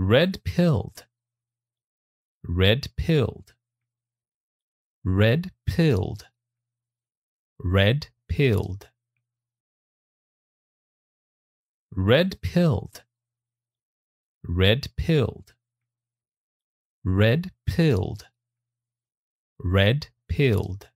red pilled, red pilled, red pilled, red pilled, red pilled, red pilled, red pilled, red pilled.